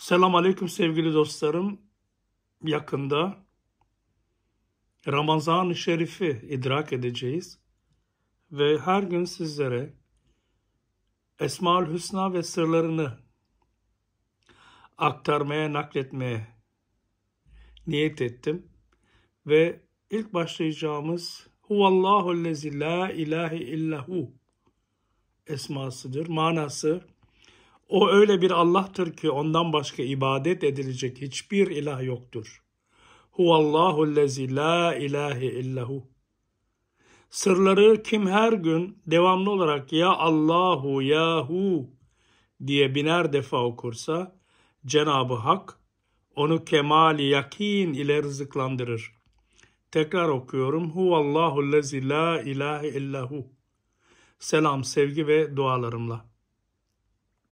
Selam aleyküm sevgili dostlarım. Yakında Ramazan-ı Şerif'i idrak edeceğiz. Ve her gün sizlere Esma-ül Hüsna ve sırlarını aktarmaya, nakletmeye niyet ettim. Ve ilk başlayacağımız Huvallahu lezi la ilahe illahu esmasıdır. Manası o öyle bir Allah'tır ki ondan başka ibadet edilecek hiçbir ilah yoktur. Huvallahu lezi la ilahe illahu. Sırları kim her gün devamlı olarak ya Allahu yahu diye biner defa okursa Cenabı Hak onu kemali yakin ile rızıklandırır. Tekrar okuyorum. Huvallahu lezi la ilahe illahu. Selam, sevgi ve dualarımla.